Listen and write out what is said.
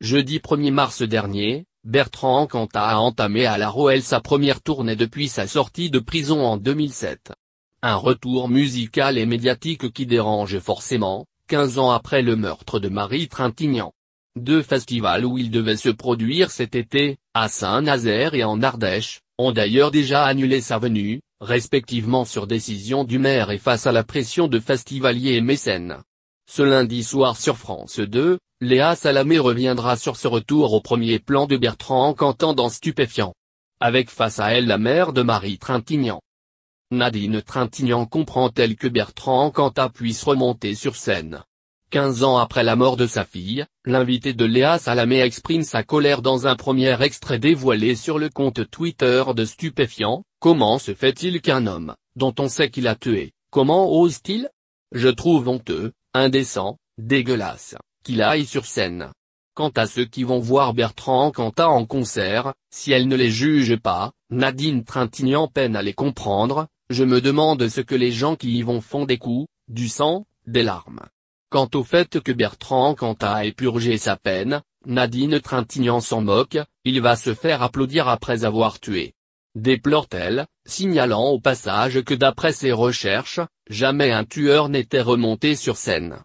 Jeudi 1er mars dernier, Bertrand Cantat a entamé à la Roelle sa première tournée depuis sa sortie de prison en 2007. Un retour musical et médiatique qui dérange forcément, 15 ans après le meurtre de Marie Trintignant. Deux festivals où il devait se produire cet été, à Saint-Nazaire et en Ardèche, ont d'ailleurs déjà annulé sa venue, respectivement sur décision du maire et face à la pression de festivaliers et mécènes. Ce lundi soir sur France 2, Léa Salamé reviendra sur ce retour au premier plan de Bertrand cantant dans Stupéfiant. Avec face à elle la mère de Marie Trintignant. Nadine Trintignant comprend-elle que Bertrand Cantat puisse remonter sur scène Quinze ans après la mort de sa fille, l'invité de Léa Salamé exprime sa colère dans un premier extrait dévoilé sur le compte Twitter de Stupéfiant, comment se fait-il qu'un homme, dont on sait qu'il a tué, comment ose-t-il Je trouve honteux, Indécent, dégueulasse, qu'il aille sur scène. Quant à ceux qui vont voir Bertrand Cantat en concert, si elle ne les juge pas, Nadine Trintignant peine à les comprendre, je me demande ce que les gens qui y vont font des coups, du sang, des larmes. Quant au fait que Bertrand Cantat ait purgé sa peine, Nadine Trintignant s'en moque, il va se faire applaudir après avoir tué déplore-t-elle, signalant au passage que d'après ses recherches, jamais un tueur n'était remonté sur scène.